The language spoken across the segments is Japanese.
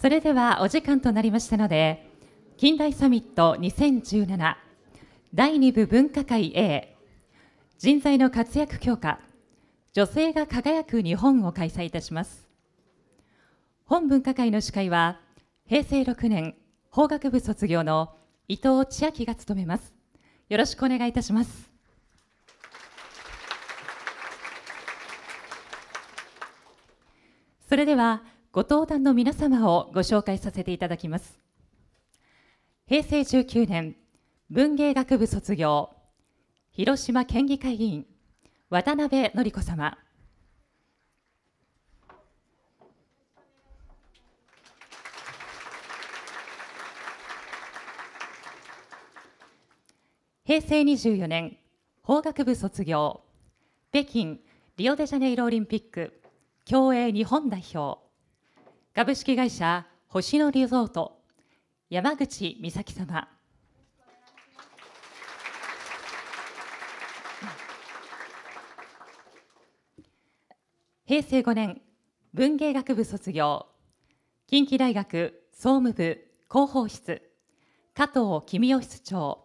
それではお時間となりましたので近代サミット2017第2部分科会 A 人材の活躍強化女性が輝く日本を開催いたします本分科会の司会は平成6年法学部卒業の伊藤千秋が務めますよろしくお願いいたしますそれではご登壇の皆様をご紹介させていただきます平成19年文芸学部卒業広島県議会議員渡辺典子様平成24年法学部卒業北京リオデジャネイロオリンピック競泳日本代表株式会社星野リゾート山口美咲様平成5年文芸学部卒業近畿大学総務部広報室加藤公雄室長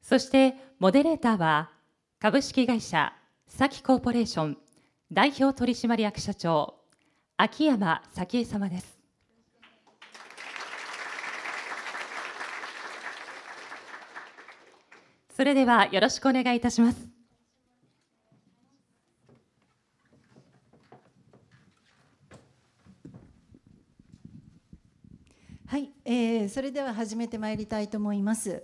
そしてモデレーターは株式会社サキコーポレーション代表取締役社長秋山早紀江様ですそれではよろしくお願いいたしますはい、えー、それでは始めてまいりたいと思います。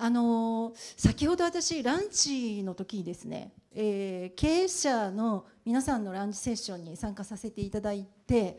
あの先ほど私ランチの時にですね、えー、経営者の皆さんのランチセッションに参加させていただいて、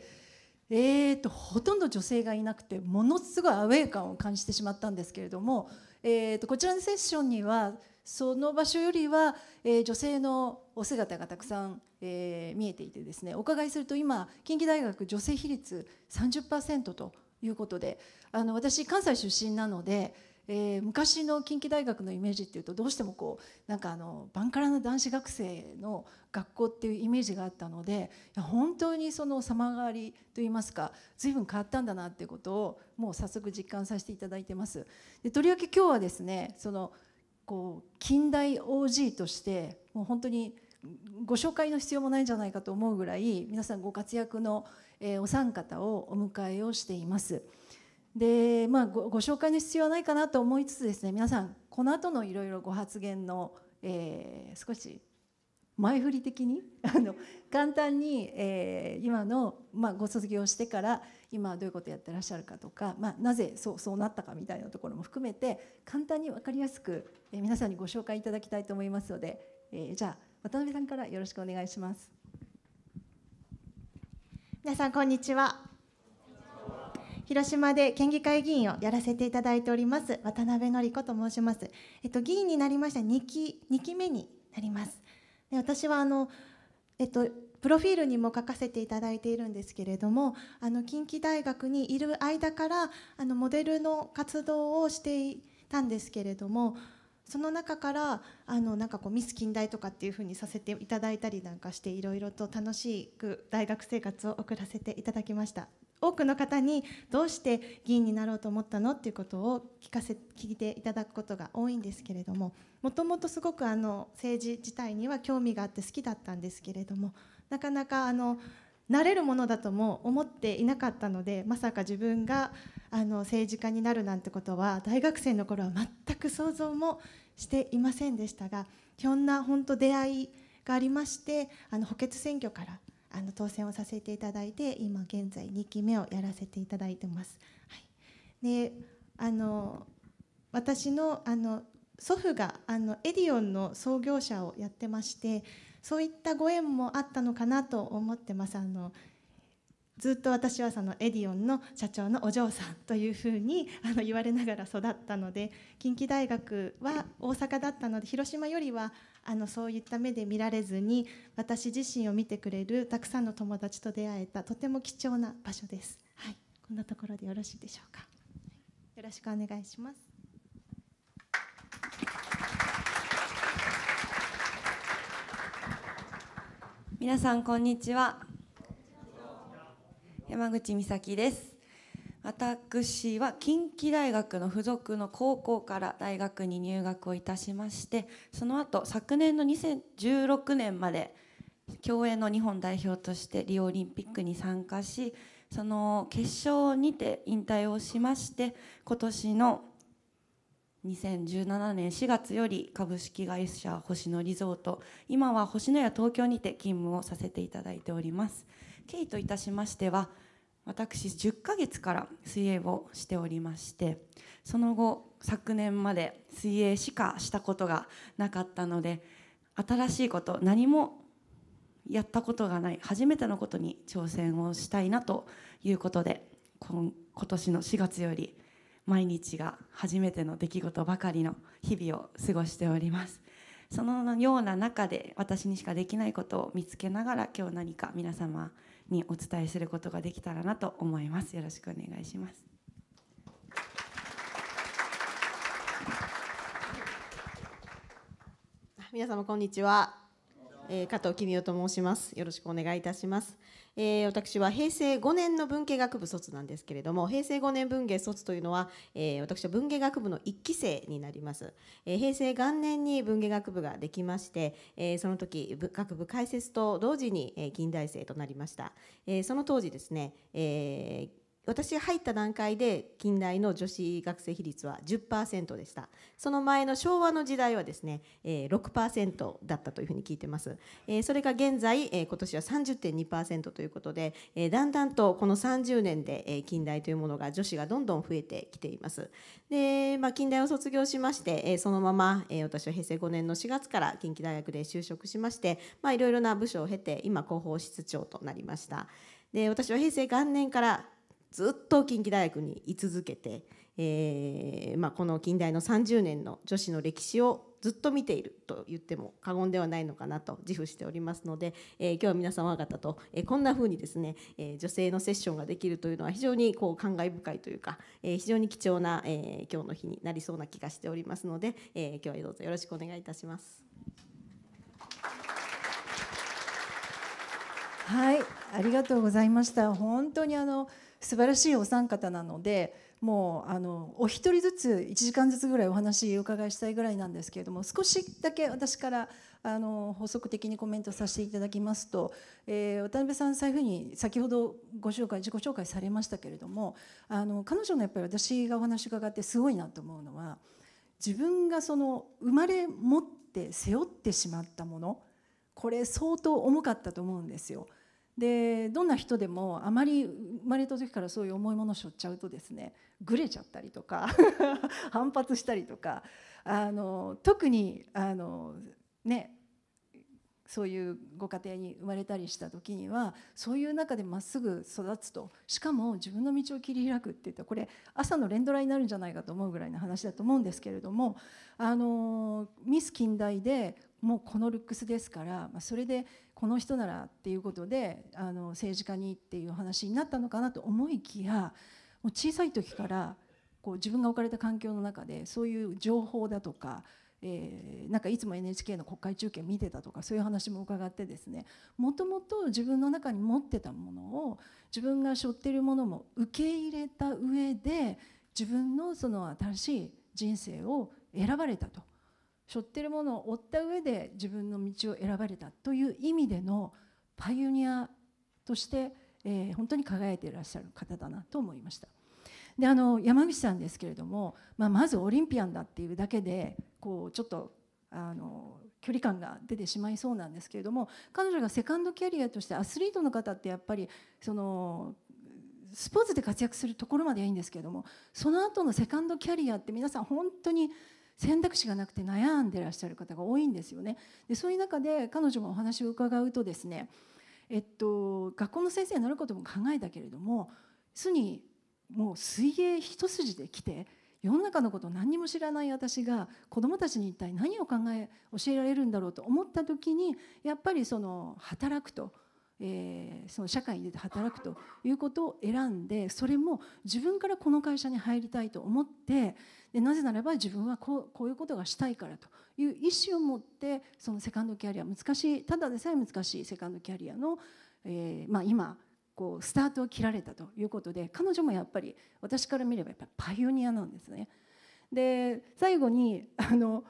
えーと、ほとんど女性がいなくてものすごいアウェー感を感じてしまったんですけれども、えーと、とこちらのセッションにはその場所よりは、えー、女性のお姿がたくさん、えー、見えていてですねお伺いすると今近畿大学女性比率30%ということであの私関西出身なので。えー、昔の近畿大学のイメージっていうとどうしてもこうなんかあのバンカラの男子学生の学校っていうイメージがあったので本当にその様変わりといいますか随分変わったんだなっていうことをもう早速実感させていただいてます。でとりわけ今日はですねそのこう近代 OG としてもう本当にご紹介の必要もないんじゃないかと思うぐらい皆さんご活躍のお三方をお迎えをしています。でまあご、ご紹介の必要はないかなと思いつつですね皆さんこの後のいろいろご発言の、えー、少し前振り的に あの簡単に、えー、今の、まあ、ご卒業してから今どういうことやってらっしゃるかとか、まあ、なぜそうそうなったかみたいなところも含めて簡単に分かりやすく、えー、皆さんにご紹介いただきたいと思いますので、えー、じゃあ渡辺さんからよろしくお願いします。皆さんこんにちは広島で県議会議員をやらせていただいております渡辺典子と申します、えっと、議員になりました2期 ,2 期目になりますで私はあの、えっと、プロフィールにも書かせていただいているんですけれどもあの近畿大学にいる間からあのモデルの活動をしていたんですけれどもその中からあのなんかこうミス近代とかっていう風にさせていただいたりなんかしていろいろと楽しく大学生活を送らせていただきました。多くの方にどうして議員になろうと思ったのっていうことを聞かせ聞いていただくことが多いんですけれどももともとすごくあの政治自体には興味があって好きだったんですけれどもなかなかあのなれるものだとも思っていなかったのでまさか自分があの政治家になるなんてことは大学生の頃は全く想像もしていませんでしたがいろんな本当出会いがありましてあの補欠選挙からあの当選をさせていただいて今現在2期目をやらせていただいてます。はい、であの私のあの祖父があのエディオンの創業者をやってましてそういったご縁もあったのかなと思ってますあのずっと私はそのエディオンの社長のお嬢さんというふうにあの言われながら育ったので近畿大学は大阪だったので広島よりはあのそういった目で見られずに私自身を見てくれるたくさんの友達と出会えたとても貴重な場所です。はい、こんなところでよろしいでしょうか。よろしくお願いします。皆さんこんにちは。山口美咲です私は近畿大学の付属の高校から大学に入学をいたしましてその後昨年の2016年まで競泳の日本代表としてリオオリンピックに参加しその決勝にて引退をしまして今年の2017年4月より株式会社星野リゾート今は星野や東京にて勤務をさせていただいております。経緯といたしましては私10ヶ月から水泳をしておりましてその後昨年まで水泳しかしたことがなかったので新しいこと何もやったことがない初めてのことに挑戦をしたいなということで今年の4月より毎日が初めての出来事ばかりの日々を過ごしておりますそのような中で私にしかできないことを見つけながら今日何か皆様にお伝えすることができたらなと思います。よろしくお願いします。皆様こんにちは、えー、加藤君代と申します。よろしくお願いいたします。えー、私は平成5年の文系学部卒なんですけれども平成5年文芸卒というのは、えー、私は文芸学部の1期生になります、えー、平成元年に文芸学部ができまして、えー、その時学部開設と同時に、えー、近代生となりました、えー、その当時ですね、えー、私が入った段階で近代の女子学生比率は10%でしたその前の昭和の時代はですね、ー、6%だったというふうに聞いてます、それが現在、今年は30.2%ということで、だんだんとこの30年で、近代というものが女子がどんどん増えてきていますで、まあ、近代を卒業しまして、そのまま、私は平成5年の4月から近畿大学で就職しましていろいろな部署を経て今広報室長となりましたで私は平成元年からずっと近畿大学に居続けて、えーまあ、この近代の30年の女子の歴史をずっと見ていると言っても過言ではないのかなと自負しておりますので、えー、今日は皆様方と、えー、こんなふうにですね、えー、女性のセッションができるというのは非常にこう感慨深いというか、えー、非常に貴重な、えー、今日の日になりそうな気がしておりますので、えー、今日はどうぞよろしくお願いいたします。はい、ありがとうございました。本当にあの素晴らしいお三方なのでもうあのお一人ずつ1時間ずつぐらいお話お伺いしたいぐらいなんですけれども少しだけ私からあの補足的にコメントさせていただきますと、えー、渡辺さん財布に先ほどご紹介自己紹介されましたけれどもあの彼女のやっぱり私がお話伺ってすごいなと思うのは自分がその生まれ持って背負ってしまったものこれ相当重かったと思うんですよ。でどんな人でもあまり生まれた時からそういう重いものを背負っちゃうとですねぐれちゃったりとか 反発したりとかあの特にあの、ね、そういうご家庭に生まれたりした時にはそういう中でまっすぐ育つとしかも自分の道を切り開くっていったこれ朝の連ドラになるんじゃないかと思うぐらいの話だと思うんですけれどもあのミス近代でもうこのルックスですから、まあ、それでこの人ならっていうことであの政治家にっていう話になったのかなと思いきやもう小さい時からこう自分が置かれた環境の中でそういう情報だとか、えー、なんかいつも NHK の国会中継見てたとかそういう話も伺ってですねもともと自分の中に持ってたものを自分が背負ってるものも受け入れた上で自分のその新しい人生を選ばれたと背負ってるものを追った上で自分の道を選ばれたという意味でのパイオニアとして、えー、本当に輝いていらっしゃる方だなと思いました。であの山口さんですけれども、まあ、まずオリンピアンだっていうだけでこうちょっとあの距離感が出てしまいそうなんですけれども彼女がセカンドキャリアとしてアスリートの方ってやっぱりそのスポーツで活躍するところまではいいんですけれどもその後のセカンドキャリアって皆さん本当に選択肢がなくて悩んでらっしゃる方が多いんですよね。でそういう中で彼女もお話を伺うとですね、えっと、学校の先生になることも考えたけれどもすにもう水泳一筋で来て世の中のことを何にも知らない私が子どもたちに一体何を考え教えられるんだろうと思った時にやっぱりその働くと。えー、その社会に出て働くということを選んでそれも自分からこの会社に入りたいと思ってでなぜならば自分はこうこういうことがしたいからという意思を持ってそのセカンドキャリア難しいただでさえ難しいセカンドキャリアの、えーまあ、今こうスタートを切られたということで彼女もやっぱり私から見ればやっぱパイオニアなんですね。で最後にあの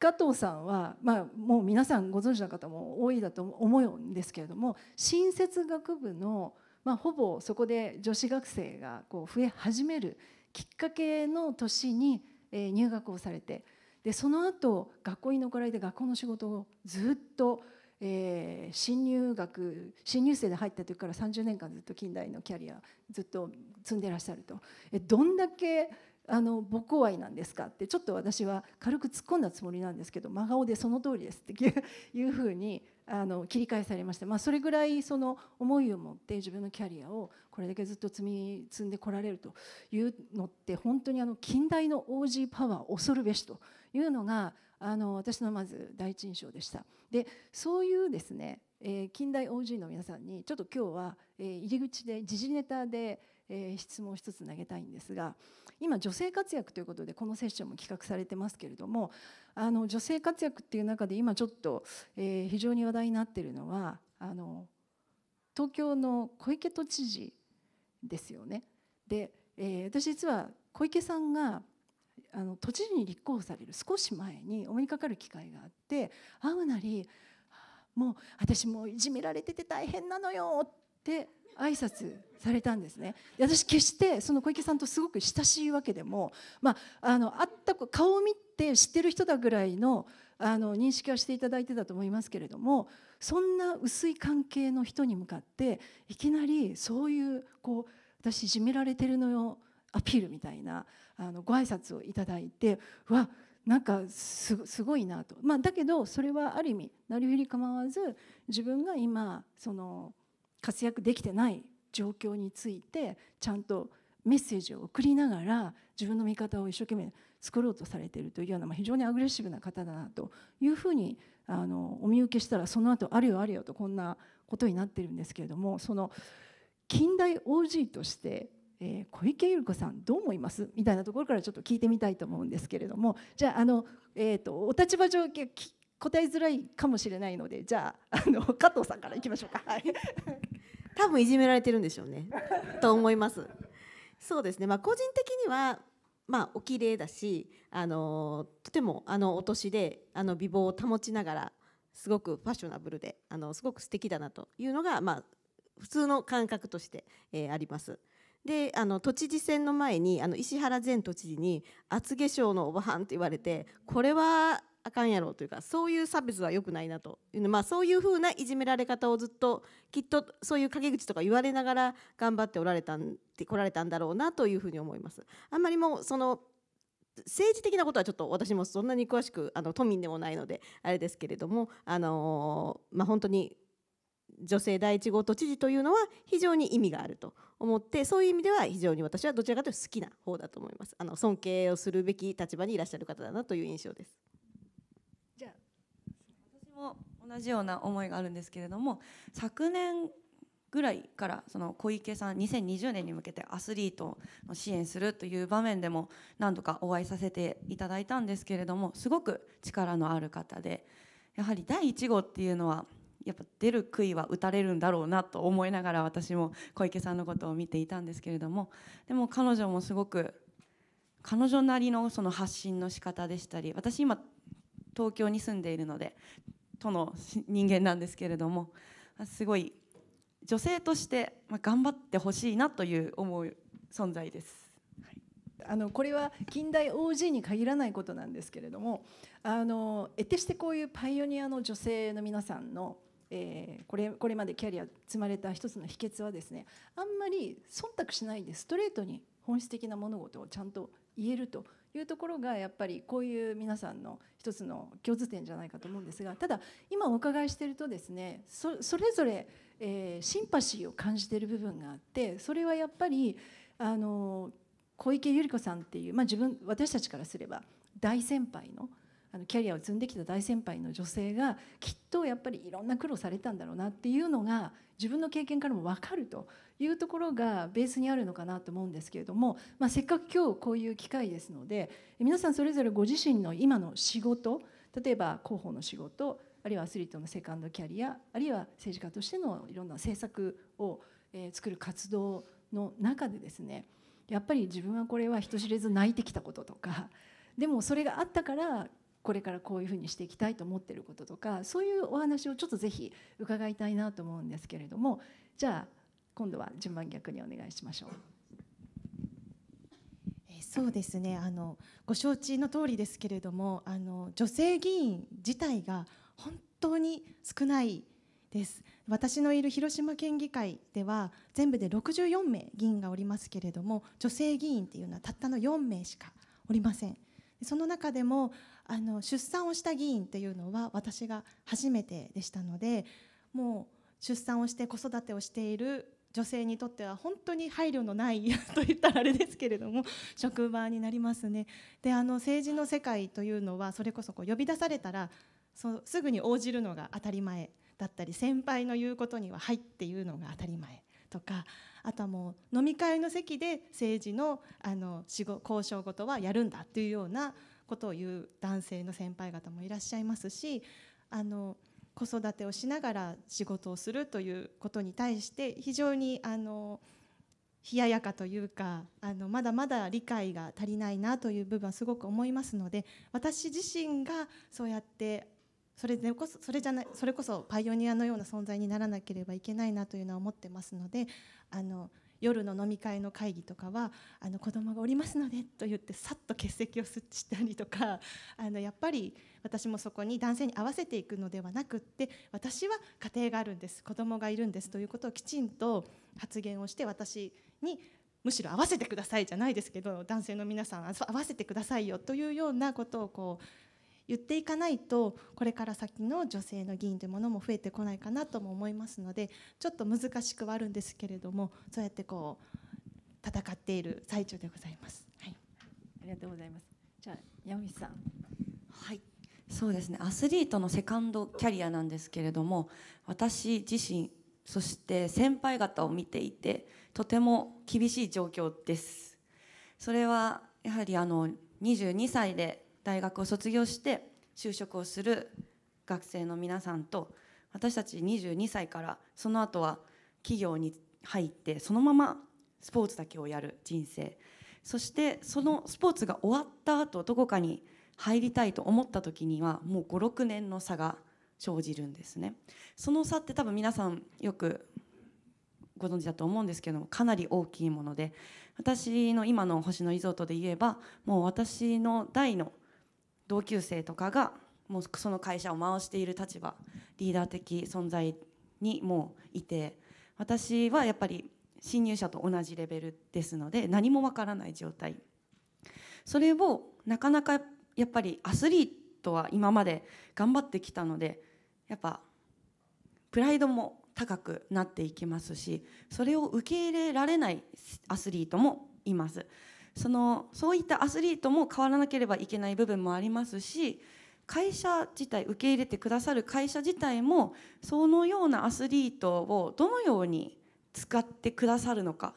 加藤さんは、まあ、もう皆さんご存知の方も多いだと思うんですけれども新設学部の、まあ、ほぼそこで女子学生がこう増え始めるきっかけの年に入学をされてでその後学校に残られて学校の仕事をずっと、えー、新入学新入生で入った時から30年間ずっと近代のキャリアずっと積んでらっしゃるとえどんだけあの母校愛なんですかってちょっと私は軽く突っ込んだつもりなんですけど真顔でその通りですっていう ふうにあの切り返されまして、まあ、それぐらいその思いを持って自分のキャリアをこれだけずっと積み積んでこられるというのって本当にあの近代の OG パワー恐るべしというのがあの私のまず第一印象でした。でそういうですね、え近代 OG の皆さんにちょっと今日は、え入り口で時事ネタでえー、質問を一つ投げたいんですが今女性活躍ということでこのセッションも企画されてますけれどもあの女性活躍っていう中で今ちょっと、えー、非常に話題になってるのはあの東京の小池都知事ですよね。で、えー、私実は小池さんがあの都知事に立候補される少し前にお目にかかる機会があって会うなりもう私もいじめられてて大変なのよって挨拶されたんですね私決してその小池さんとすごく親しいわけでも、まあ、あの会った顔を見て知ってる人だぐらいのあの認識はしていただいてたと思いますけれどもそんな薄い関係の人に向かっていきなりそういうこう私いじめられてるのよアピールみたいなあのご挨拶をいただいてうわなんかすごいなと、まあ、だけどそれはある意味なりふり構わず自分が今その活躍できてない状況についてちゃんとメッセージを送りながら自分の見方を一生懸命作ろうとされているというような、ま非常にアグレッシブな方だなというふうにあのお見受けしたらその後あれよあれよとこんなことになってるんですけれどもその近代 OG として、え小池百合子さんどう思いますみたいなところからちょっと聞いてみたいと思うんですけれどもじゃああの、えーと、とお立場上聞答えづらいかもしれないのでじゃああの加藤さんからいきましょうか、はい、多分いじめられてるんでしょうね と思いますそうですね、まあ、個人的には、まあ、お綺麗だしあのとてもあのお年であの美貌を保ちながらすごくファッショナブルであのすごく素敵だなというのが、まあ、普通の感覚として、えー、あります。であの都知事選の前にあの石原前都知事に厚化粧のおばはんって言われてこれはあかんやろうというかそういう差別は良くないなというの、まあ、そういうふうないじめられ方をずっときっとそういう陰口とか言われながら頑張っておられたんて来られたんだろうなというふうに思います。あんまりもうその政治的なことはちょっと私もそんなに詳しくあの都民でもないのであれですけれども、あのまあ、本当に女性第1号都知事というのは非常に意味があると思ってそういう意味では非常に私はどちらかというと好きな方だと思いますあの尊敬をするべき立場にいらっしゃる方だなという印象です。も同じような思いがあるんですけれども昨年ぐらいからその小池さん2020年に向けてアスリートを支援するという場面でも何度かお会いさせていただいたんですけれどもすごく力のある方でやはり第1号っていうのはやっぱ出る杭は打たれるんだろうなと思いながら私も小池さんのことを見ていたんですけれどもでも彼女もすごく彼女なりのその発信の仕方でしたり私今東京に住んでいるのでとの人間なんですけれどもすごい女性として頑張ってほしいなという思う存在です。あのこれは近代 OG に限らないことなんですけれどもあの得てしてこういうパイオニアの女性の皆さんの、えー、これこれまでキャリア積まれた一つの秘訣はですねあんまり忖度しないでストレートに本質的な物事をちゃんと言えるというところがやっぱりこういう皆さんの一つの共通点じゃないかと思うんですがただ今お伺いしてるとですねそそれぞれ、えー、シンパシーを感じてる部分があってそれはやっぱりあの小池百合子さんっていう、まあ、自分私たちからすれば大先輩の。のキャリアを積んできた大先輩の女性がきっとやっぱりいろんな苦労されたんだろうなっていうのが自分の経験からも分かるというところがベースにあるのかなと思うんですけれども、まあ、せっかく今日こういう機会ですので皆さんそれぞれご自身の今の仕事例えば広報の仕事あるいはアスリートのセカンドキャリアあるいは政治家としてのいろんな政策を作る活動の中でですねやっぱり自分はこれは人知れず泣いてきたこととかでもそれがあったからこれからこういうふうにしていきたいと思ってることとかそういうお話をちょっとぜひ伺いたいなと思うんですけれどもじゃあ今度は順番逆にお願いしましょう。そうですねあのご承知の通りですけれどもあの女性議員自体が本当に少ないです私のいる広島県議会では全部で64名議員がおりますけれども女性議員っていうのはたったの4名しかおりませんその中でもあの出産をした議員っていうのは私が初めてでしたのでもう出産をして子育てをしている女性にとっては本当に配慮のない といったらあれですけれども職場になりますね。であの政治の世界というのはそれこそこう呼び出されたらそすぐに応じるのが当たり前だったり先輩の言うことには「はい」っていうのが当たり前とかあとはもう飲み会の席で政治のあの交渉事はやるんだっていうようなことを言う男性の先輩方もいらっしゃいますしあの子育てをしながら仕事をするということに対して非常にあの冷ややかというかあのまだまだ理解が足りないなという部分はすごく思いますので私自身がそうやってそれでこそそれじゃないそれこそパイオニアのような存在にならなければいけないなというのは思ってますのであの夜の飲み会の会議とかはあの子供がおりますのでと言ってさっと欠席をしたりとかあのやっぱり私もそこに男性に合わせていくのではなくって私は家庭があるんです子供がいるんですということをきちんと発言をして私にむしろ合わせてくださいじゃないですけど男性の皆さん合わせてくださいよというようなことをこう言っていかないとこれから先の女性の議員というものも増えてこないかなとも思いますのでちょっと難しくはあるんですけれどもそうやってこう戦っている最中でございます。はい、ありがとうございますじゃあ山さんはいそうですねアスリートのセカンドキャリアなんですけれども私自身そして先輩方を見ていてとても厳しい状況ですそれはやはりあの22歳で大学を卒業して就職をする学生の皆さんと私たち22歳からその後は企業に入ってそのままスポーツだけをやる人生そしてそのスポーツが終わった後どこかに入りたいと思った時にはもう56年の差が生じるんですねその差って多分皆さんよくご存知だと思うんですけどもかなり大きいもので私の今の星野リゾートで言えばもう私の大の同級生とかがもうその会社を回している立場リーダー的存在にもいて私はやっぱり新入社と同じレベルですので何もわからない状態それをなかなかやっぱりアスリートは今まで頑張ってきたのでやっぱプライドも高くなっていきますしそれを受け入れられないアスリートもいますそのそういったアスリートも変わらなければいけない部分もありますし会社自体受け入れてくださる会社自体もそのようなアスリートをどのように使ってくださるのか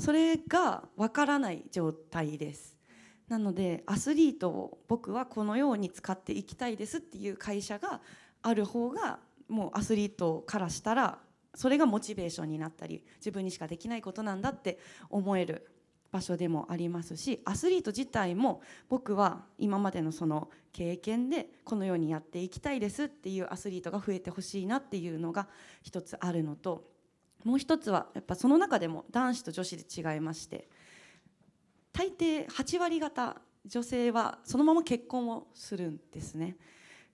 それがわからない状態ですなのでアスリートを僕はこのように使っていきたいですっていう会社がある方がもうアスリートからしたらそれがモチベーションになったり自分にしかできないことなんだって思える場所でもありますしアスリート自体も僕は今までのその経験でこのようにやっていきたいですっていうアスリートが増えてほしいなっていうのが一つあるのともう一つはやっぱその中でも男子と女子で違いまして大抵8割方女性はそのまま結婚をするんですね。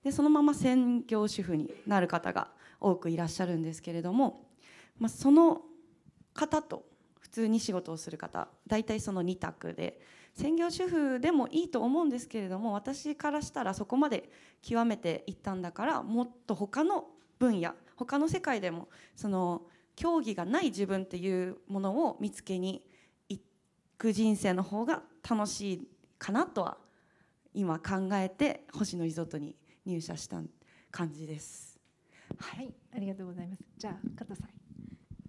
でそのまま専業主婦になる方が多くいらっしゃるんですけれども、まあ、その方と通に仕事をする方大体その2択で専業主婦でもいいと思うんですけれども私からしたらそこまで極めていったんだからもっと他の分野他の世界でもその競技がない自分っていうものを見つけに行く人生の方が楽しいかなとは今考えて星野リゾートに入社した感じです。はい、ありがとうございます。じゃあ加藤さん。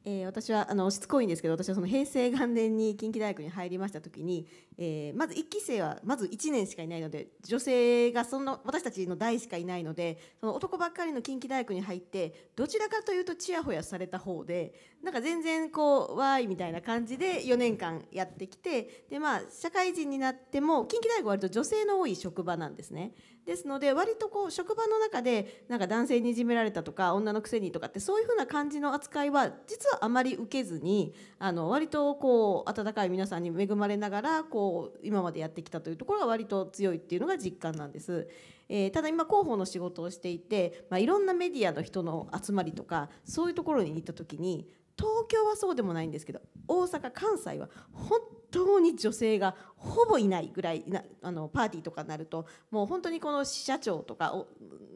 えー、私はあのしつこいんですけど私はその平成元年に近畿大学に入りました時に、えー、まず1期生はまず1年しかいないので女性がその私たちの代しかいないのでその男ばっかりの近畿大学に入ってどちらかというとちやほやされた方でなんか全然こうわーいみたいな感じで4年間やってきてで、まあ、社会人になっても近畿大学は割と女性の多い職場なんですね。ですので割とこう職場の中でなんか男性にいじめられたとか女のくせにとかってそういうふうな感じの扱いは実はあまり受けずにあの割とこう温かい皆さんに恵まれながらこう今までやってきたというところが割と強いっていうのが実感なんです。えー、ただ今広報の仕事をしていて、まあ、いろんなメディアの人の集まりとかそういうところに行った時に東京はそうでもないんですけど大阪関西は本当に女性がほぼいないぐらいなあのパーティーとかになるともう本当にこの支社長とか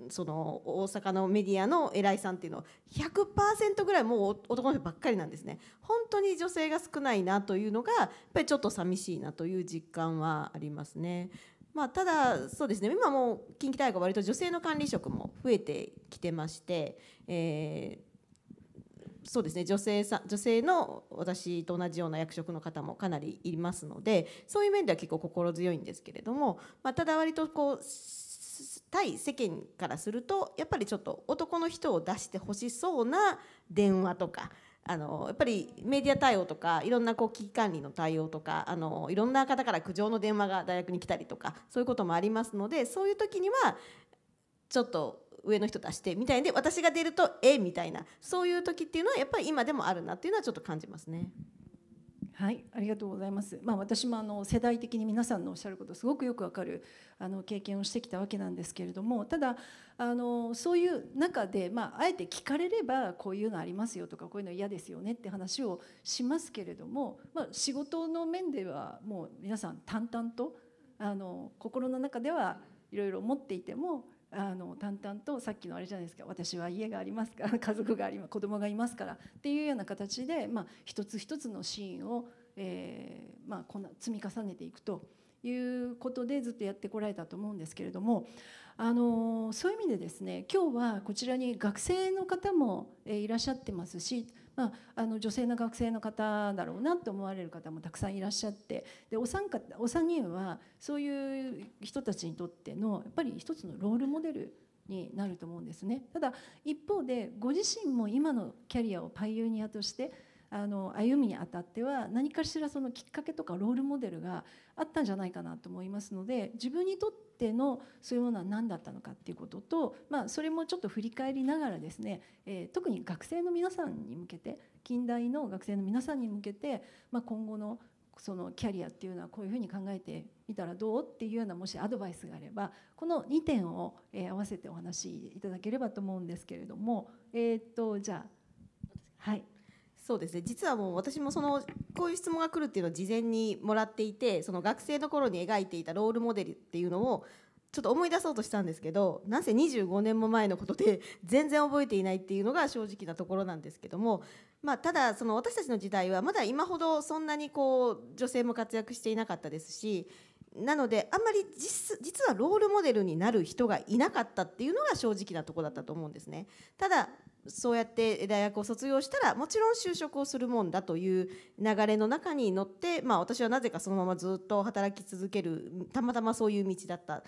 その大阪のメディアの偉いさんっていうの100%ぐらいもう男の人ばっかりなんですね本当に女性が少ないなというのがやっぱりちょっと寂しいなという実感はありますね。まあ、ただそうですね今もう近畿大学は割と女性の管理職も増えてきてまして、えそうですね女性さ女性の私と同じような役職の方もかなりいますのでそういう面では結構心強いんですけれども、まあ、ただ割とこう対世間からするとやっぱりちょっと男の人を出してほしそうな電話とか。あのやっぱりメディア対応とかいろんなこう危機管理の対応とかあのいろんな方から苦情の電話が大学に来たりとかそういうこともありますのでそういう時にはちょっと上の人出してみたいで私が出るとえみたいなそういう時っていうのはやっぱり今でもあるなっていうのはちょっと感じますね。はい、ありがとうございます。まあ、私もあの世代的に皆さんのおっしゃることすごくよくわかるあの経験をしてきたわけなんですけれども、ただあのそういう中でまああえて聞かれればこういうのありますよとかこういうの嫌ですよねって話をしますけれども、まあ、仕事の面ではもう皆さん淡々とあの心の中ではいろいろ思っていてもあの淡々とさっきのあれじゃないですか私は家がありますから家族があります子供がいますからっていうような形で、まあ、一つ一つのシーンを、えーまあ、こんな積み重ねていくということでずっとやってこられたと思うんですけれども、あのそういう意味でですね今日はこちらに学生の方もいらっしゃってますしまあ、あの女性の学生の方だろうなって思われる方もたくさんいらっしゃってでお三方お三人はそういう人たちにとってのやっぱり一つのロールモデルになると思うんですねただ一方でご自身も今のキャリアをパイオニアとしてあの歩みにあたっては何かしらそのきっかけとかロールモデルがあったんじゃないかなと思いますので自分にとってのそういうものは何だったのかっていうことと、まあ、それもちょっと振り返りながらですね、えー、特に学生の皆さんに向けて近代の学生の皆さんに向けて、まあ、今後のそのキャリアっていうのはこういうふうに考えてみたらどうっていうようなもしアドバイスがあればこの2点を、え合わせてお話しいただければと思うんですけれども、えー、っとじゃあはい。そうですね実はもう私もそのこういう質問が来るっていうのを事前にもらっていてその学生の頃に描いていたロールモデルっていうのをちょっと思い出そうとしたんですけどなんせ25年も前のことで全然覚えていないっていうのが正直なところなんですけどもまあ、ただその私たちの時代はまだ今ほどそんなにこう女性も活躍していなかったですしなのであんまり実はロールモデルになる人がいなかったっていうのが正直なとこだったと思うんですね。ただそうやって大学を卒業したらもちろん就職をするもんだという流れの中に乗って、まあ、私はなぜかそのままずっと働き続けるたまたまそういう道だった、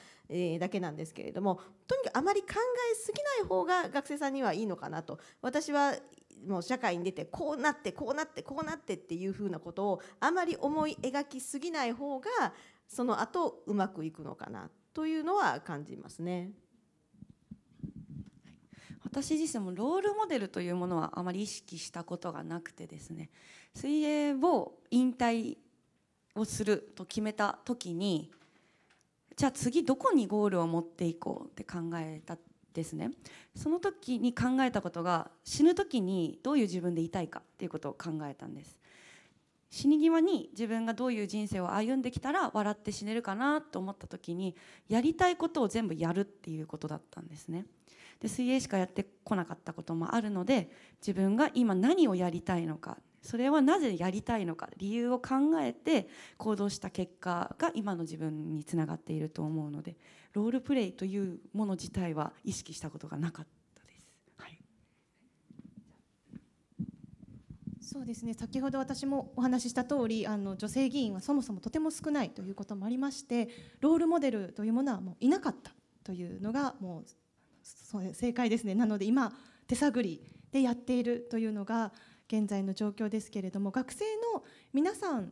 だけなんですけれどもとにかくあまり考えすぎない方が学生さんにはいいのかなと私はもう社会に出てこうなってこうなってこうなってっていうふうなことをあまり思い描きすぎない方がその後うまくいくのかなというのは感じますね。私自身もロールモデルというものはあまり意識したことがなくてですね水泳を引退をすると決めた時にじゃあ次どこにゴールを持っていこうって考えたですねその時に考えたことが死ぬ時にどういう自分でいたいかっていうことを考えたんです死に際に自分がどういう人生を歩んできたら笑って死ねるかなと思った時にやりたいことを全部やるっていうことだったんですねで水泳しかやってこなかったこともあるので自分が今何をやりたいのかそれはなぜやりたいのか理由を考えて行動した結果が今の自分につながっていると思うのでロールプレイというもの自体は意識したことがなかったです。はい、そうですね先ほど私もお話しした通りあり女性議員はそもそもとても少ないということもありましてロールモデルというものはもういなかったというのがもう正解ですねなので今手探りでやっているというのが現在の状況ですけれども学生の皆さん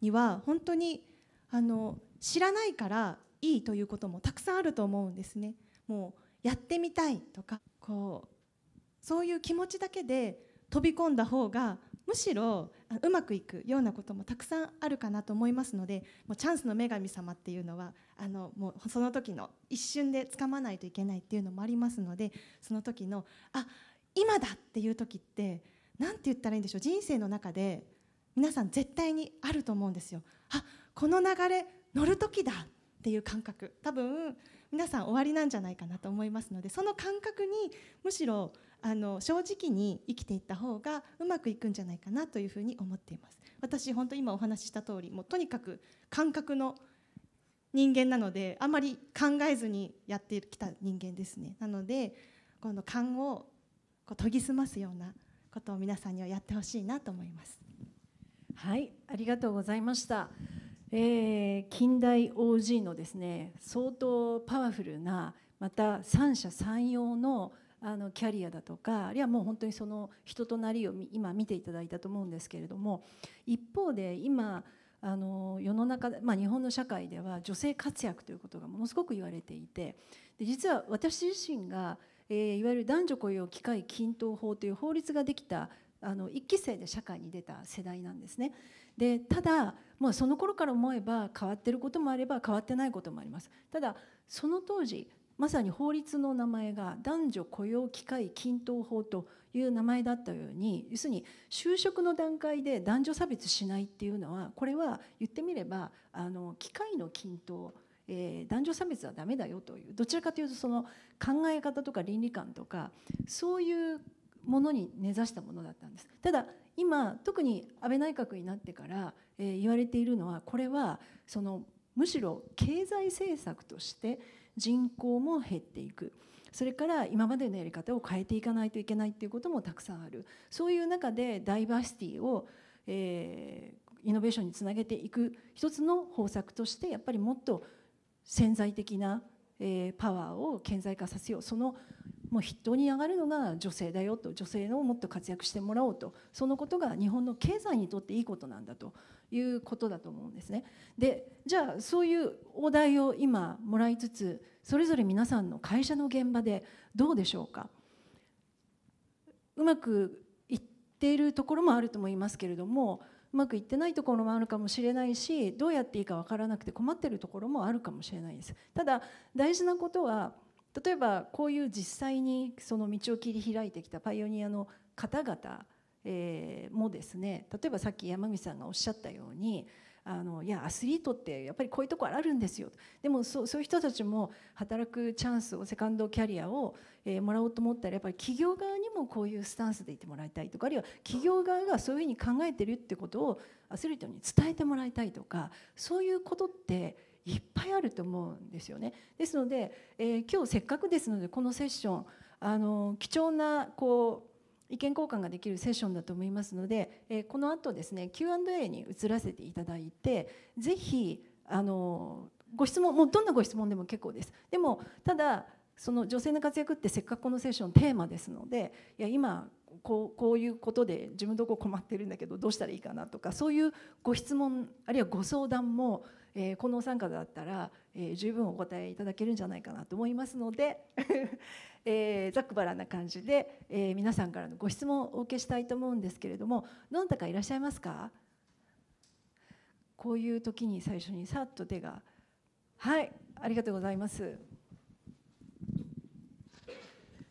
には本当にあの知らないからいいということもたくさんあると思うんですね。もうやってみたいとかこうそういう気持ちだけで飛び込んだ方がむしろうまくいくようなこともたくさんあるかなと思いますのでもうチャンスの女神様っていうのはあのもうその時の一瞬でつかまないといけないっていうのもありますのでその時のあ今だっていう時って何て言ったらいいんでしょう人生の中で皆さん絶対にあると思うんですよ。あこの流れ乗る時だっていう感覚多分皆さん終わりなんじゃないかなと思いますのでその感覚にむしろあの正直に生きていった方がうまくいくんじゃないかなというふうに思っています私本当今お話しした通りもうとにかく感覚の人間なのであまり考えずにやってきた人間ですねなのでこの勘をこう研ぎ澄ますようなことを皆さんにはやってほしいなと思います。はいありがとうございました、えー、近代 OG のですね相当パワフルなまた三者三様のあのキャリアだとかあるいはもう本当にその人となりを今見ていただいたと思うんですけれども一方で今あの世の中、まあ、日本の社会では女性活躍ということがものすごく言われていてで実は私自身がえー、いわゆる男女雇用機会均等法という法律ができたあの1期生で社会に出た世代なんですね。でただ、まあ、その頃から思えば変わってることもあれば変わってないこともあります。ただその当時まさに法律の名前が男女雇用機会均等法という名前だったように要するに就職の段階で男女差別しないっていうのはこれは言ってみればあの機会の均等えー、男女差別はダメだよというどちらかというとその考え方とか倫理観とかそういうものに根ざしたものだったんですただ今特に安倍内閣になってから、えー、言われているのはこれはそのむしろ経済政策として人口も減っていくそれから今までのやり方を変えていかないといけないっていうこともたくさんあるそういう中でダイバーシティを、えー、イノベーションにつなげていく一つの方策としてやっぱりもっと潜在的な、えー、パワーを顕在化させようそのもう筆頭に上がるのが女性だよと女性のもっと活躍してもらおうとそのことが日本の経済にとっていいことなんだということだと思うんですね。でじゃあそういうお題を今もらいつつそれぞれ皆さんの会社の現場でどうでしょうかうまくいっているところもあると思いますけれどもうまくいってないところもあるかもしれないしどうやっていいか分からなくて困ってるところもあるかもしれないです。ただ大事なことは例えばこういう実際にその道を切り開いてきたパイオニアの方々えもですね例えばさっき山口さんがおっしゃったようにあのいやアスリートってやっぱりこういうとこあるんですよでもそういう人たちも働くチャンスをセカンドキャリアを、えー、もらおうと思ったらやっぱり企業側にもこういうスタンスでいてもらいたいとかあるいは企業側がそういうふうに考えてるってことをアスリートに伝えてもらいたいとかそういうことっていっぱいあると思うんですよね。ですので、えー、今日せっかくですのでこのセッションあの貴重なこう意見交換ができるセッションだと思いますので、えー、この後ですね Q&A に移らせていただいてぜひあのご質問もうどんなご質問でも結構です。でもただその女性の活躍ってせっかくこのセッションテーマですのでいや今こうこういうことで自分どこ困ってるんだけどどうしたらいいかなとかそういうご質問あるいはご相談も、えー、このお三方だったら、えー、十分お答えいただけるんじゃないかなと思いますのでえー、ざっくばらんな感じで、えー、皆さんからのご質問をお受けしたいと思うんですけれどもどんたかいらっしゃいますかこういう時に最初にさっと手がはいありがとうございます。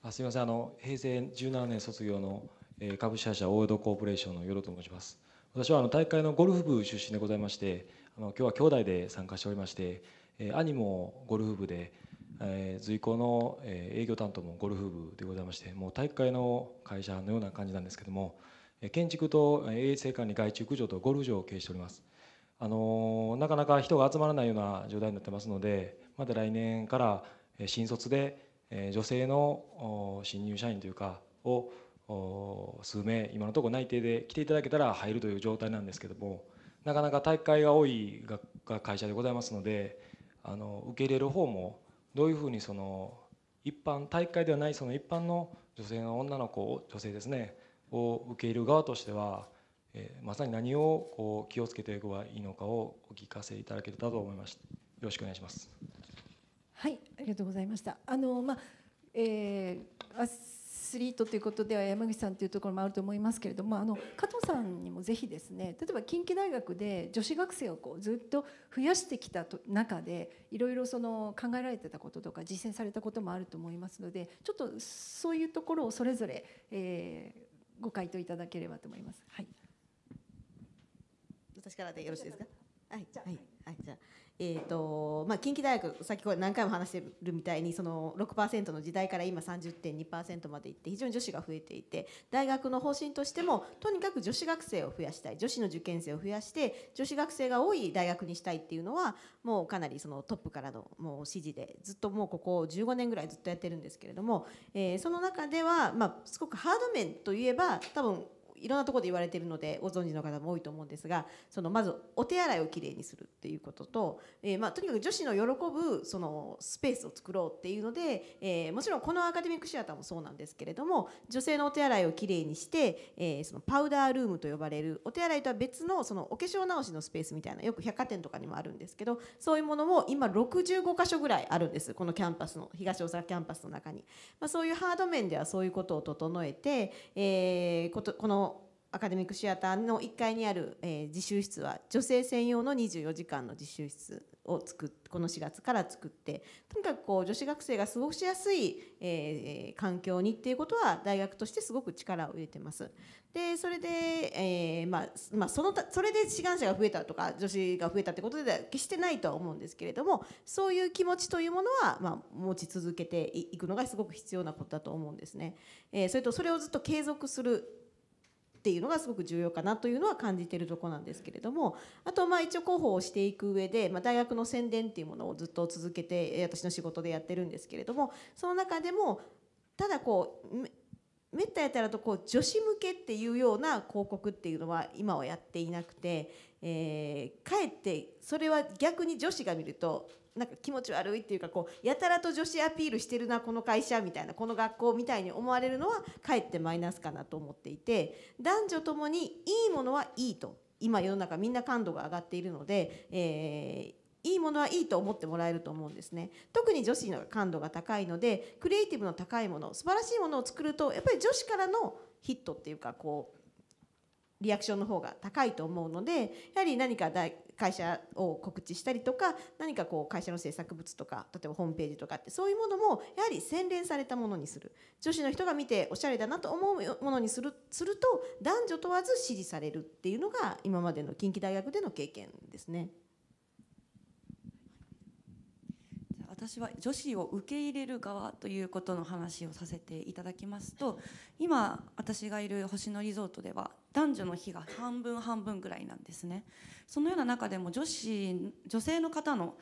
あすみませんあの平成17年卒業の、えー、株式会社大江戸コーポレーションの淀と申します。私はあの大会のゴルフ部出身でございましてあの今日は兄弟で参加しておりまして、えー、兄もゴルフ部でえ随行の、え営業担当もゴルフ部でございましてもう体育会の会社のような感じなんですけども、え建築と衛生管理外中駆除とゴルフ場を経営しております、あのなかなか人が集まらないような状態になってますのでまだ来年から新卒で、え女性の新入社員というかを数名今のところ内定で来ていただけたら入るという状態なんですけどもなかなか大会が多い会社でございますのであの受け入れる方もどういうふうにその一般大会ではないその一般の女性の女の子を女性ですねを受け入れる側としては、えー、まさに何をこう気をつけていけばいいのかをお聞かせいただけたと思いましたよろしくお願いしますはいありがとうございましたあのまあ、えースリートということでは山口さんというところもあると思いますけれどもあの加藤さんにもぜひですね例えば近畿大学で女子学生をこうずっと増やしてきた中でいろいろその考えられてたこととか実践されたこともあると思いますのでちょっとそういうところをそれぞれ、えー、ご回答いただければと思います。はい、私からでよろしいですかはい、はい、はい、じゃあえーとまあ、近畿大学さっき何回も話してるみたいにその6%の時代から今30.2%までいって非常に女子が増えていて大学の方針としてもとにかく女子学生を増やしたい女子の受験生を増やして女子学生が多い大学にしたいっていうのはもうかなりそのトップからのもう指示でずっともうここ15年ぐらいずっとやってるんですけれども、えー、その中では、まあ、すごくハード面といえば多分いろんなところで言われているのでご存知の方も多いと思うんですがそのまずお手洗いをきれいにするっていうことと、えー、まあ、とにかく女子の喜ぶそのスペースを作ろうっていうので、えー、もちろんこのアカデミックシアターもそうなんですけれども女性のお手洗いをきれいにして、えー、そのパウダールームと呼ばれるお手洗いとは別のそのお化粧直しのスペースみたいなよく百貨店とかにもあるんですけどそういうものも今65箇所ぐらいあるんですこのキャンパスの東大阪キャンパスの中に。まあ、そういうハード面ではそういうことを整えて、えー、このアカデミックシアターの1階にある、えー、自習室は女性専用の24時間の自習室を作っこの4月から作ってとにかくこう女子学生が過ごしやすい、えー、環境にっていうことは大学としてすごく力を入れてます。でそれで、えー、まあまあ、そのそれで志願者が増えたとか女子が増えたってことでは決してないとは思うんですけれどもそういう気持ちというものは、まあ、持ち続けていくのがすごく必要なことだと思うんですね。えー、それとそれをずっと継続するっていうのがすごく重要かなというのは感じてるとこなんですけれどもあとまあ一応広報をしていく上で、まあ、大学の宣伝っていうものをずっと続けて私の仕事でやってるんですけれどもその中でもただこうめったやたらとこう女子向けっていうような広告っていうのは今はやっていなくて、えー、かえってそれは逆に女子が見るとなんか気持ち悪いっていうかこうやたらと女子アピールしてるなこの会社みたいなこの学校みたいに思われるのはかえってマイナスかなと思っていて男女ともにいいものはいいと今世の中みんな感度が上がっているので、えー、いいものはいいと思ってもらえると思うんですね特に女子の感度が高いのでクリエイティブの高いもの素晴らしいものを作るとやっぱり女子からのヒットっていうかこうリアクションの方が高いと思うのでやはり何か大会社を告知したりとか何かこう会社の制作物とか例えばホームページとかってそういうものもやはり洗練されたものにする女子の人が見ておしゃれだなと思うものにするすると男女問わず支持されるっていうのが今までの近畿大学での経験ですね。私は女子を受け入れる側ということの話をさせていただきますと今私がいる星野リゾートでは男女の日が半分半分ぐらいなんですねそのような中でも女子女性の方の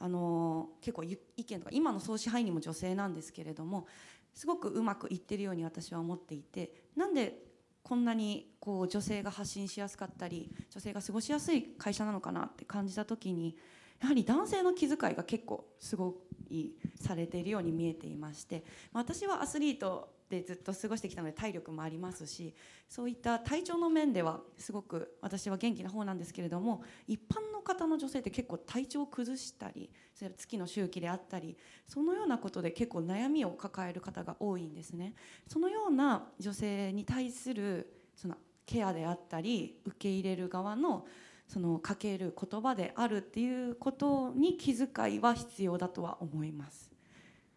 あの結構意見とか今の総支配人も女性なんですけれどもすごくうまくいってるように私は思っていてなんでこんなにこう女性が発信しやすかったり女性が過ごしやすい会社なのかなって感じた時にやはり男性の気遣いが結構すごいされているように見えていまして、私はアスリートでずっと過ごしてきたので体力もありますしそういった体調の面ではすごく私は元気な方なんですけれども一般の方の女性って結構体調を崩したり月の周期であったりそのようなことで結構悩みを抱える方が多いんですね。そのような女性に対するそのケアであったり受け入れる側のそのかける言葉であるっていうことに気遣いは必要だとは思います。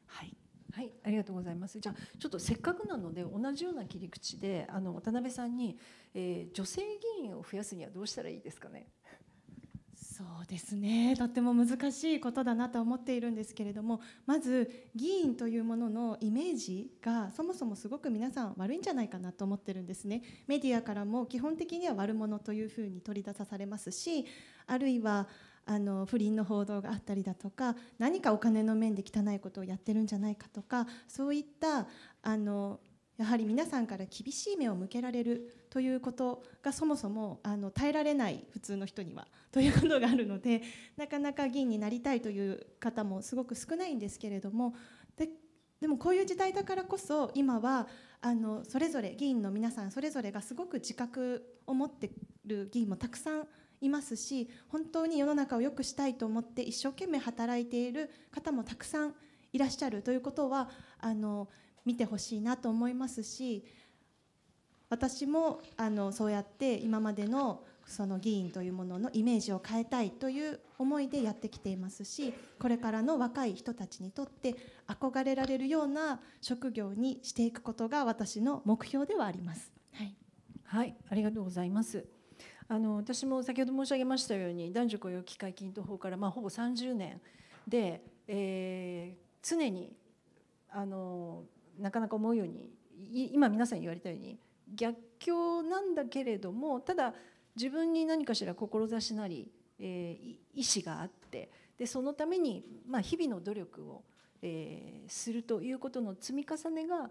はい、はい、ありがとうございます。じゃあちょっとせっかくなので同じような切り口であの渡辺さんに、えー、女性議員を増やすにはどうしたらいいですかね。そうですねとっても難しいことだなと思っているんですけれどもまず議員というもののイメージがそもそもすごく皆さん悪いんじゃないかなと思ってるんですねメディアからも基本的には悪者というふうに取り出されますしあるいはあの不倫の報道があったりだとか何かお金の面で汚いことをやってるんじゃないかとかそういったあのやはり皆さんから厳しい目を向けられるということがそもそもあの耐えられない普通の人にはということがあるので なかなか議員になりたいという方もすごく少ないんですけれどもででもこういう時代だからこそ今はあのそれぞれ議員の皆さんそれぞれがすごく自覚を持ってる議員もたくさんいますし本当に世の中を良くしたいと思って一生懸命働いている方もたくさんいらっしゃるということはあの見てほしいなと思いますし私もあのそうやって今までのその議員というもののイメージを変えたいという思いでやってきていますしこれからの若い人たちにとって憧れられるような職業にしていくことが私の目標ではあります。はい、はい、ありがとうございます。あの私も先ほど申し上げましたように男女雇用機会均等法から、まあ、ほぼ30年で、えー、常にあのなかなか思うように今皆さん言われたように逆境なんだけれどもただ自分に何かしら志なり、えー、意志があってでそのために、まあ、日々の努力を、えー、するということの積み重ねが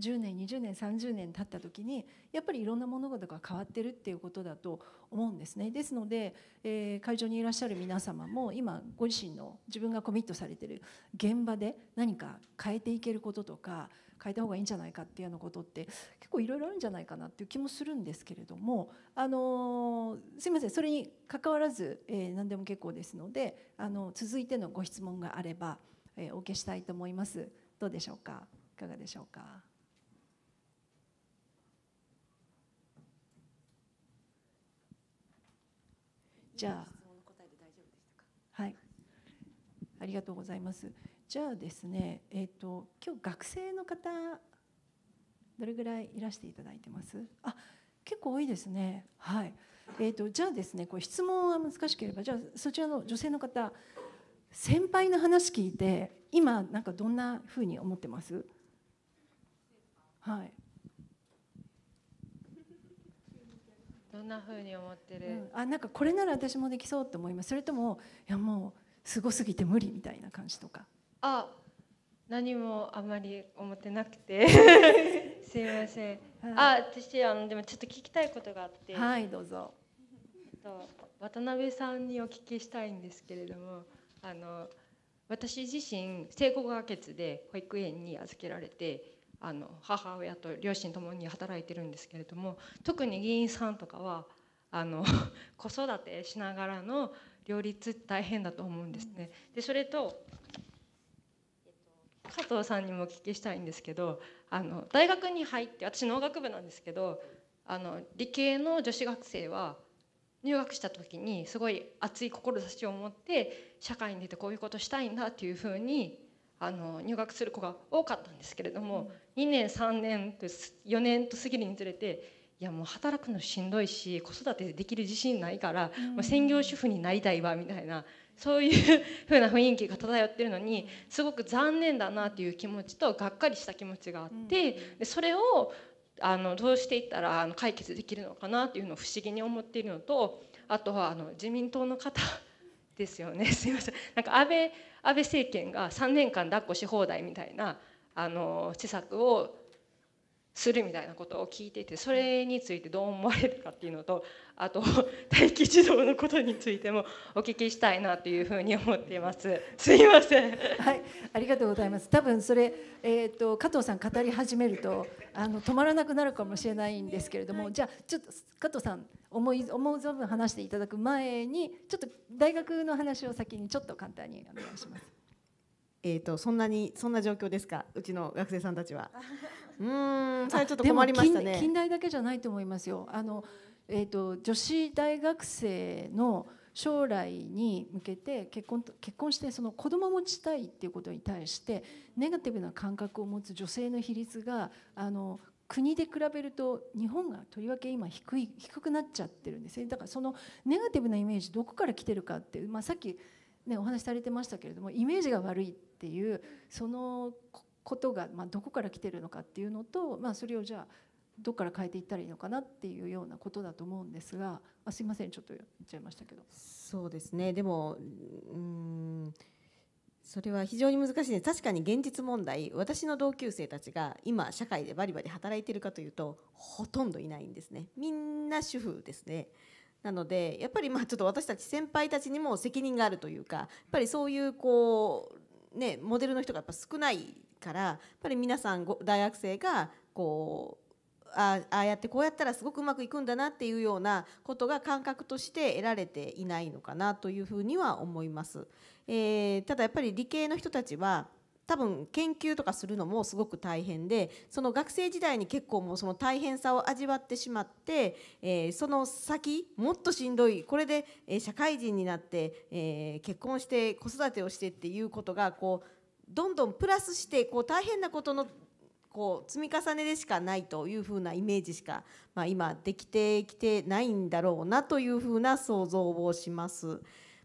10年20年30年経った時にやっぱりいろんな物事が変わってるっていうことだと思うんですねですので、えー、会場にいらっしゃる皆様も今ご自身の自分がコミットされてる現場で何か変えていけることとか変えた方がいいんじゃないかっていうようなことって結構いろいろあるんじゃないかなっていう気もするんですけれども、あのすいませんそれにかかわらず、えー、何でも結構ですのであの続いてのご質問があれば、えー、お受けしたいと思います。どうでしょうかいかがでしょうか。じゃあありがとうございます。じゃあですね、えっ、ー、と今日学生の方どれぐらいいらしていただいてます？あ、結構多いですね。はい。えっ、ー、とじゃあですね、これ質問は難しければ、じゃあそちらの女性の方、先輩の話聞いて今なんかどんなふうに思ってます？はい。どんなふうに思ってる、うん、あなんかこれなら私もできそうと思いますそれともいやもうすごすぎて無理みたいな感じとかあ何もあまり思ってなくて すいませんあ私あのでもちょっと聞きたいことがあってはいどうぞと渡辺さんにお聞きしたいんですけれどもあの私自身生後が欠で保育園に預けられてあの母親と両親ともに働いてるんですけれども特に議員さんとかはあの子育てしながらの両立大変だと思うんですね。でそれと加藤さんにもお聞きしたいんですけどあの大学に入って私農学部なんですけどあの理系の女子学生は入学した時にすごい熱い志を持って社会に出てこういうことしたいんだっていうふうにあの入学する子が多かったんですけれども、2年3年4年と過ぎるにつれていやもう働くのしんどいし子育てできる自信ないから、うん、専業主婦になりたいわみたいなそういうふうな雰囲気が漂ってるのにすごく残念だなっていう気持ちとがっかりした気持ちがあって、うん、でそれをあのどうしていったらあの解決できるのかなっていうのを不思議に思っているのとあとはあの自民党の方 ですよねすいませんなんか安倍安倍政権が3年間抱っこし放題みたいなあの施策をするみたいなことを聞いていてそれについてどう思われるかっていうのとあと 待機児童のことについてもお聞きしたいなというふうに思っていますすいませんはいありがとうございます多分それ、えーと、加藤さん語り始めるとあの止まらなくなるかもしれないんですけれども、じゃあちょっと加藤さん思い思う存分話していただく前にちょっと大学の話を先にちょっと簡単にお願いします。えーとそんなにそんな状況ですかうちの学生さんたちは。うんそれちょっと困りましたね近代だけじゃないと思いますよあの、えーと、と女子大学生の将来に向けて結婚結婚してその子供を持ちたいっていうことに対してネガティブな感覚を持つ女性の比率があの国で比べると日本がとりわけ今低い低くなっちゃってるんですねだからそのネガティブなイメージどこから来てるかっていう、まあ、さっき、ね、お話しされてましたけれどもイメージが悪いっていうそのことが、まあ、どこから来てるのかっていうのと、まあ、それをじゃあどこから変えていったらいいのかなっていうようなことだと思うんですが、まあ、すいませんちょっと言っちゃいましたけど。そうですねでもうんそれは非常に難しいで、確かに現実問題私の同級生たちが今社会でバリバリ働いてるかというとほとんどいないんですねみんな主婦ですね。なのでやっぱりまあちょっと私たち先輩たちにも責任があるというかやっぱりそういうこうねモデルの人がやっぱ少ないからやっぱり皆さん大学生がこうああやってこうやったらすごくうまくいくんだなっていうようなことが感覚として得られていないのかなというふうには思います。えー、ただやっぱり理系の人たちは多分研究とかするのもすごく大変でその学生時代に結構もうその大変さを味わってしまって、えー、その先もっとしんどいこれで、え社会人になって、えー、結婚して子育てをしてっていうことがこうどんどんプラスしてこう大変なことのこう積み重ねでしかないというふうなイメージしか、まあ、今できてきてないんだろうなというふうな想像をします。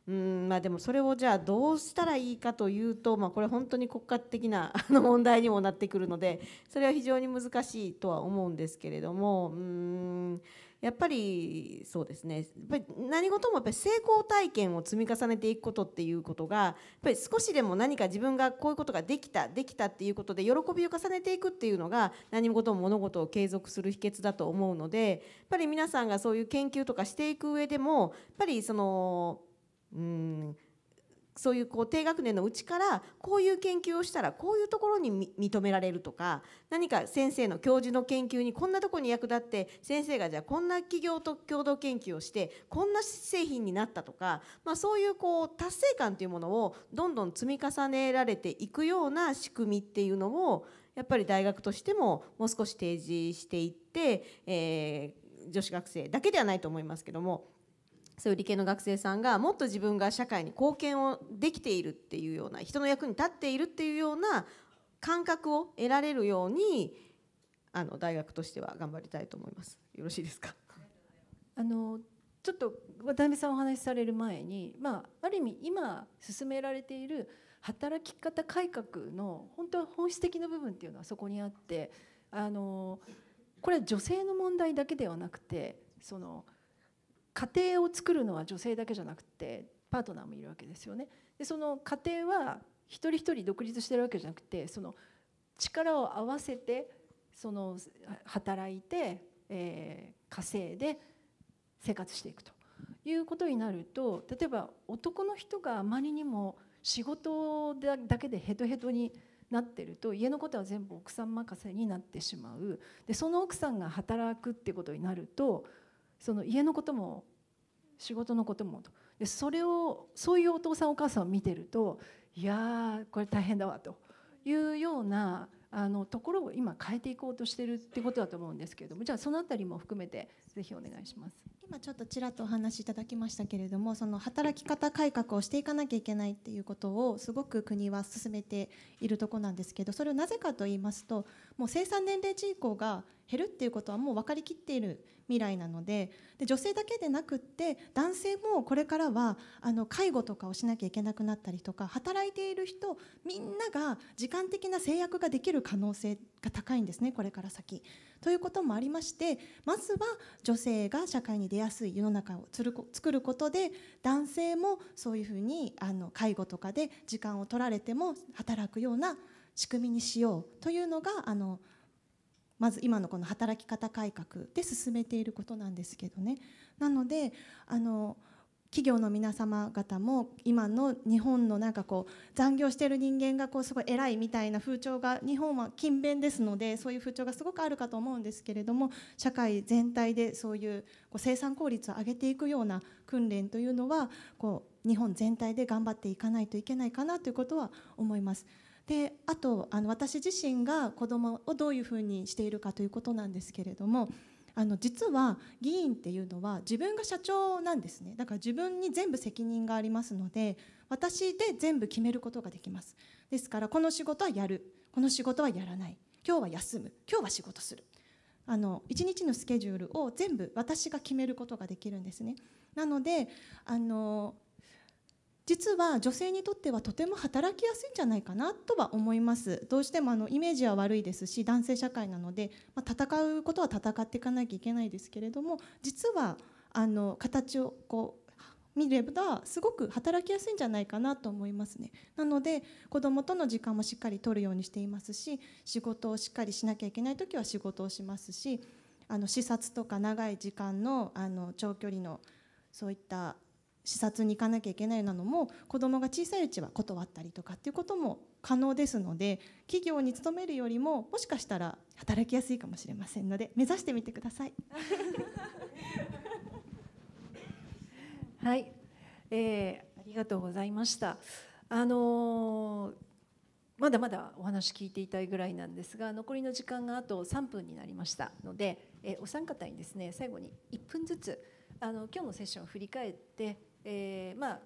うんまあ、でもそれをじゃあどうしたらいいかというと、まあ、これ本当に国家的な 問題にもなってくるのでそれは非常に難しいとは思うんですけれどもうんやっぱりそうですねやっぱり何事もやっぱり成功体験を積み重ねていくことっていうことがやっぱり少しでも何か自分がこういうことができたできたっていうことで喜びを重ねていくっていうのが何事も物事を継続する秘訣だと思うのでやっぱり皆さんがそういう研究とかしていく上でもやっぱりそのうんそういうこう低学年のうちからこういう研究をしたらこういうところに認められるとか何か先生の教授の研究にこんなとこに役立って先生がじゃあこんな企業と共同研究をしてこんな製品になったとか、まあ、そういうこう達成感というものをどんどん積み重ねられていくような仕組みっていうのをやっぱり大学としてももう少し提示していって、えー、女子学生だけではないと思いますけどもそういう理系の学生さんがもっと自分が社会に貢献をできているっていうような人の役に立っているっていうような感覚を得られるようにあの大学としては頑張りたいと思います。よろしいですかあのちょっと渡辺さんお話しされる前に、まあ、ある意味今進められている働き方改革の本当は本質的な部分っていうのはそこにあってあのこれは女性の問題だけではなくてその家庭を作るのは女性だけじゃなくてパートナーもいるわけですよね。でその家庭は一人一人独立してるわけじゃなくてその力を合わせてその働いて、えー、稼いで生活していくということになると例えば男の人があまりにも仕事だけでヘトヘトになってると家のことは全部奥さん任せになってしまうでその奥さんが働くってことになるとその家のことも仕事のこともとでそれをそういうお父さんお母さんを見てるといやこれ大変だわというようなあのところを今変えていこうとしてるってことだと思うんですけれどもじゃあその辺りも含めてぜひお願いします今ちょっとちらっとお話しいただきましたけれどもその働き方改革をしていかなきゃいけないっていうことをすごく国は進めているとこなんですけどそれをなぜかと言いますともう生産年齢人口が減るっていうことはもう分かりきっている未来なのでで女性だけでなくって男性もこれからはあの介護とかをしなきゃいけなくなったりとか働いている人みんなが時間的な制約ができる可能性が高いんですねこれから先。ということもありましてまずは女性が社会に出やすい世の中をつる作ることで男性もそういうふうにあの介護とかで時間を取られても働くような仕組みにしようというのがあのまず今のこの働き方改革で進めていることなんですけどねなのであの企業の皆様方も今の日本のなんかこう残業している人間がこうすごい偉いみたいな風潮が日本は勤勉ですのでそういう風潮がすごくあるかと思うんですけれども社会全体でそういうこう生産効率を上げていくような訓練というのはこう日本全体で頑張っていかないといけないかなということは思います。であとあの私自身が子どもをどういうふうにしているかということなんですけれどもあの実は議員っていうのは自分が社長なんですねだから自分に全部責任がありますので私で全部決めることができますですからこの仕事はやるこの仕事はやらない今日は休む今日は仕事するあの1日のスケジュールを全部私が決めることができるんですねなのであの実は女性にとってはとても働きやすいんじゃないかなとは思いますどうしてもあのイメージは悪いですし男性社会なので、まあ、戦うことは戦っていかなきゃいけないですけれども実はあの形をこう見ればすごく働きやすいんじゃないかなと思いますねなので子どもとの時間もしっかり取るようにしていますし仕事をしっかりしなきゃいけない時は仕事をしますしあの視察とか長い時間のあの長距離のそういった視察に行かなきゃいけないなのも子どもが小さいうちは断ったりとかっていうことも可能ですので企業に勤めるよりももしかしたら働きやすいかもしれませんので目指してみてください。はい、えー、ありがとうございました。あのー、まだまだお話聞いていたいぐらいなんですが残りの時間があと3分になりましたので、えー、お三方にですね最後に1分ずつあの今日のセッションを振り返ってえー、まあ、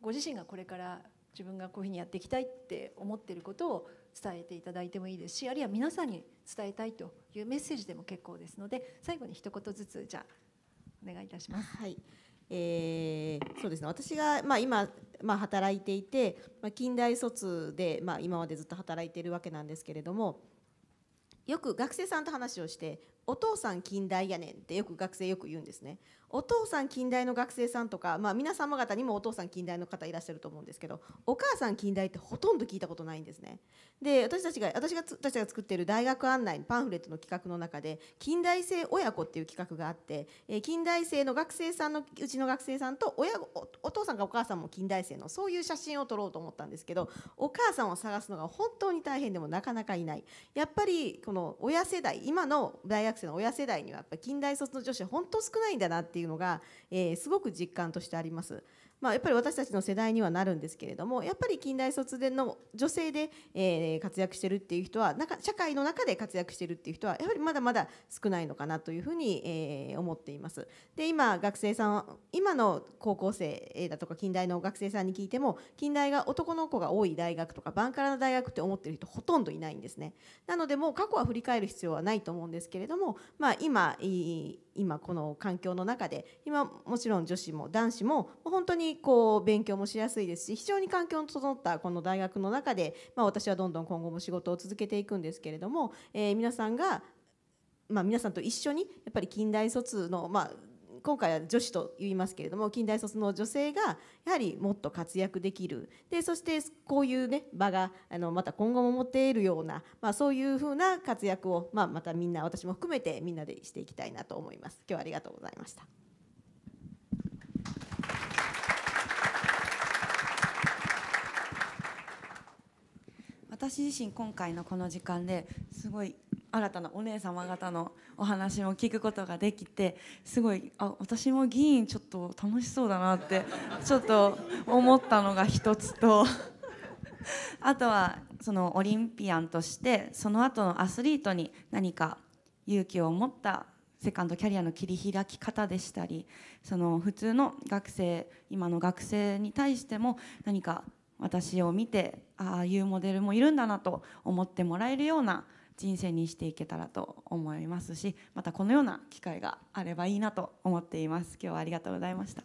ご自身がこれから自分がこういうふうにやっていきたいって思ってることを伝えていただいてもいいですしあるいは皆さんに伝えたいというメッセージでも結構ですので最後に一言ずつじゃあお願いいたします。はいえー、そうですね私が、まあ、今、まあ、働いていて、まあ、近代卒で、まあ、今までずっと働いているわけなんですけれどもよく学生さんと話をして「お父さん近代やねん」ってよく学生よく言うんですね。お父さん近代の学生さんとか、まあ、皆様方にもお父さん近代の方いらっしゃると思うんですけどお母さん近代ってほとんど聞いたことないんですね。で私たちが私が私たちが作っている大学案内パンフレットの企画の中で近代性親子っていう企画があって、え近代性の学生さんのうちの学生さんと親お父さんかお母さんも近代性のそういう写真を撮ろうと思ったんですけどお母さんを探すのが本当に大変でもなかなかいない。やっぱりこの親世代今の大学生の親世代にはやっぱ近代卒の女子は本当少ないんだなっていういうのが、えー、すごく実感としてあります。まあ、やっぱり私たちの世代にはなるんですけれどもやっぱり近代卒での女性で、えー、活躍してるっていう人はなか社会の中で活躍してるっていう人はやはりまだまだ少ないのかなというふうに、えー、思っています。で今学生さん今の高校生だとか近代の学生さんに聞いても近代が男の子が多い大学とかバンカラの大学って思ってる人ほとんどいないんですね。なのでもう過去は振り返る必要はないと思うんですけれども、まあ今、今今この環境の中で今もちろん女子も男子も本当にこう勉強もしやすいですし非常に環境の整ったこの大学の中で、まあ、私はどんどん今後も仕事を続けていくんですけれども、えー、皆さんが、まあ、皆さんと一緒にやっぱり近代卒の、まあ、今回は女子と言いますけれども近代卒の女性がやはりもっと活躍できるでそしてこういうね場があのまた今後も持っているような、まあ、そういうふうな活躍を、まあ、またみんな私も含めてみんなでしていきたいなと思います。今日はありがとうございました私自身今回のこの時間ですごい新たなお姉様方のお話も聞くことができてすごいあ私も議員ちょっと楽しそうだなってちょっと思ったのが一つと あとはそのオリンピアンとしてその後のアスリートに何か勇気を持ったセカンドキャリアの切り開き方でしたりその普通の学生今の学生に対しても何か私を見てああいうモデルもいるんだなと思ってもらえるような人生にしていけたらと思いますしまたこのような機会があればいいなと思っています今日はありがとうございました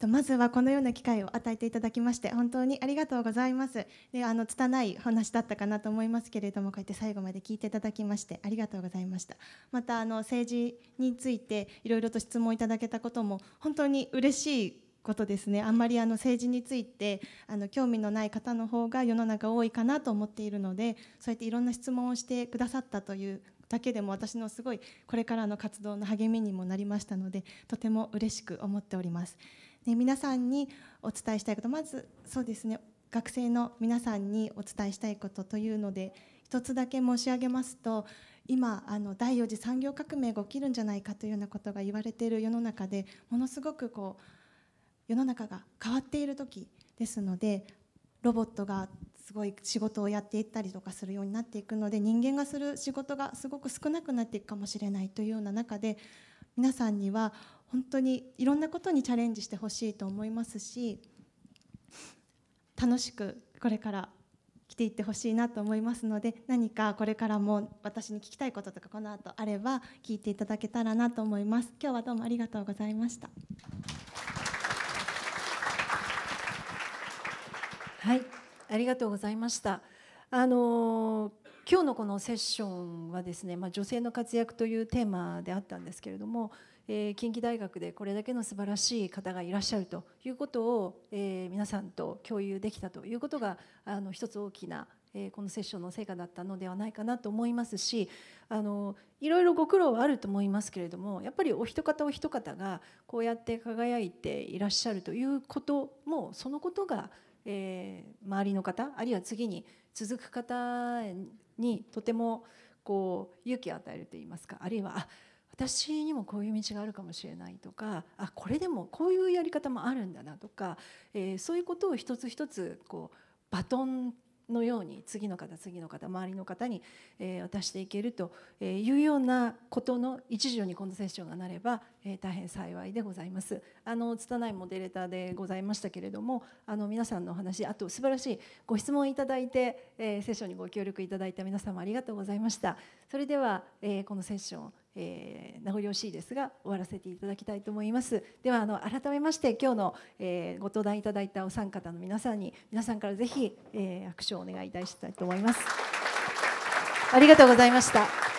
と、まずはこのような機会を与えていただきまして本当にありがとうございますであの拙い話だったかなと思いますけれどもこうやって最後まで聞いていただきましてありがとうございましたまたあの政治についていろいろと質問いただけたことも本当に嬉しいことですねあんまりあの政治についてあの興味のない方の方が世の中多いかなと思っているのでそうやっていろんな質問をしてくださったというだけでも私のすごいこれからの活動の励みにもなりましたのでとても嬉しく思っております。ね、皆さんにお伝えしたいことまずそうですね学生の皆さんにお伝えしたいことというので一つだけ申し上げますと今あの第4次産業革命が起きるんじゃないかというようなことが言われている世の中でものすごくこう世の中が変わっている時ですのでロボットがすごい仕事をやっていったりとかするようになっていくので人間がする仕事がすごく少なくなっていくかもしれないというような中で皆さんには本当にいろんなことにチャレンジしてほしいと思いますし楽しくこれから来ていってほしいなと思いますので何かこれからも私に聞きたいこととかこの後あれば聞いていただけたらなと思います今日はどうもありがとうございましたはいありがとうございましたあの今日のこのセッションはですね、まあ、女性の活躍というテーマであったんですけれどもえー、近畿大学でこれだけの素晴らしい方がいらっしゃるということを、えー、皆さんと共有できたということがあの一つ大きな、えー、このセッションの成果だったのではないかなと思いますしあのいろいろご苦労はあると思いますけれどもやっぱりお一方お一方がこうやって輝いていらっしゃるということもそのことがえー、周りの方あるいは次に続く方にとてもこう勇気を与えるといいますかあるいはあ私にもこういう道があるかもしれないとかあこれでもこういうやり方もあるんだなとか、えー、そういうことを一つ一つこうバトンのように次の方次の方周りの方に、えー、渡していけるというようなことの一助にこのセッションがなれば、えー、大変幸いでございます。あの拙いモデレーターでございましたけれどもあの皆さんのお話あと素晴らしいご質問いただいて、えー、セッションにご協力いただいた皆様ありがとうございました。それでは、えー、このセッション、えー、名残惜しいですが終わらせていただきたいと思いますではあの改めまして今日の、えー、ご登壇いただいたお三方の皆さんに皆さんからぜひ、えー、拍手をお願いいたしたいと思いますありがとうございました